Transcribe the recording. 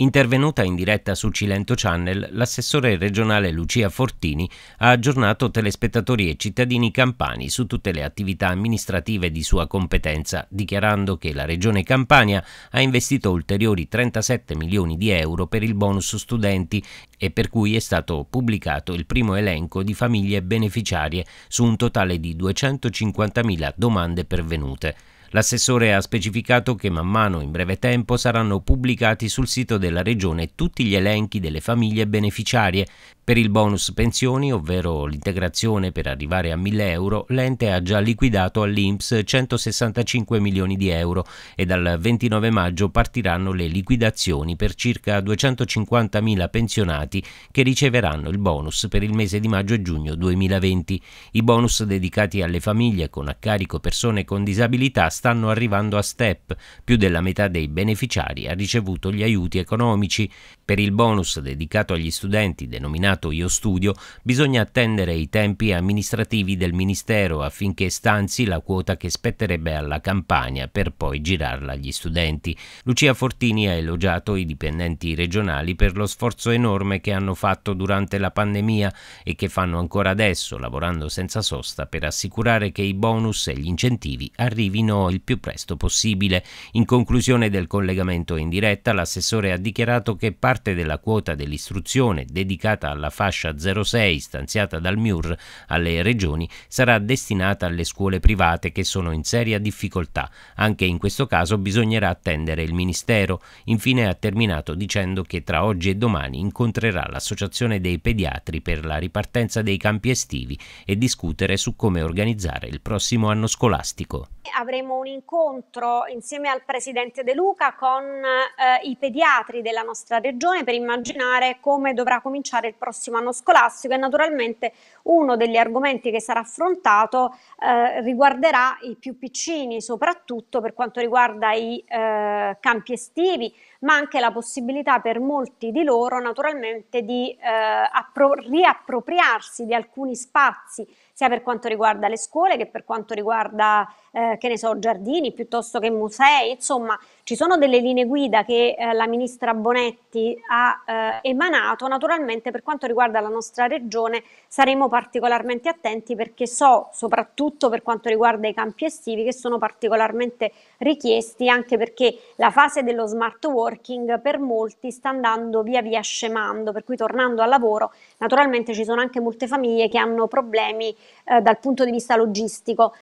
Intervenuta in diretta su Cilento Channel, l'assessore regionale Lucia Fortini ha aggiornato telespettatori e cittadini campani su tutte le attività amministrative di sua competenza, dichiarando che la Regione Campania ha investito ulteriori 37 milioni di euro per il bonus studenti e per cui è stato pubblicato il primo elenco di famiglie beneficiarie su un totale di 250.000 domande pervenute. L'assessore ha specificato che man mano in breve tempo saranno pubblicati sul sito della Regione tutti gli elenchi delle famiglie beneficiarie. Per il bonus pensioni, ovvero l'integrazione per arrivare a 1000 euro, l'ente ha già liquidato all'INPS 165 milioni di euro e dal 29 maggio partiranno le liquidazioni per circa 250.000 pensionati che riceveranno il bonus per il mese di maggio e giugno 2020. I bonus dedicati alle famiglie con a carico persone con disabilità stanno arrivando a step, più della metà dei beneficiari ha ricevuto gli aiuti economici. Per il bonus dedicato agli studenti denominato Io Studio bisogna attendere i tempi amministrativi del Ministero affinché stanzi la quota che spetterebbe alla campagna per poi girarla agli studenti. Lucia Fortini ha elogiato i dipendenti regionali per lo sforzo enorme che hanno fatto durante la pandemia e che fanno ancora adesso, lavorando senza sosta per assicurare che i bonus e gli incentivi arrivino il più presto possibile. In conclusione del collegamento in diretta, l'assessore ha dichiarato che parte della quota dell'istruzione dedicata alla fascia 06 stanziata dal MIUR alle regioni sarà destinata alle scuole private che sono in seria difficoltà. Anche in questo caso bisognerà attendere il Ministero. Infine ha terminato dicendo che tra oggi e domani incontrerà l'Associazione dei Pediatri per la ripartenza dei campi estivi e discutere su come organizzare il prossimo anno scolastico avremo un incontro insieme al Presidente De Luca con eh, i pediatri della nostra regione per immaginare come dovrà cominciare il prossimo anno scolastico e naturalmente uno degli argomenti che sarà affrontato eh, riguarderà i più piccini soprattutto per quanto riguarda i eh, campi estivi ma anche la possibilità per molti di loro naturalmente di eh, riappropriarsi di alcuni spazi sia per quanto riguarda le scuole che per quanto riguarda eh, che ne so, giardini piuttosto che musei, insomma ci sono delle linee guida che eh, la ministra Bonetti ha eh, emanato, naturalmente per quanto riguarda la nostra regione saremo particolarmente attenti perché so, soprattutto per quanto riguarda i campi estivi, che sono particolarmente richiesti anche perché la fase dello smart working per molti sta andando via via scemando, per cui tornando al lavoro naturalmente ci sono anche molte famiglie che hanno problemi eh, dal punto di vista logistico,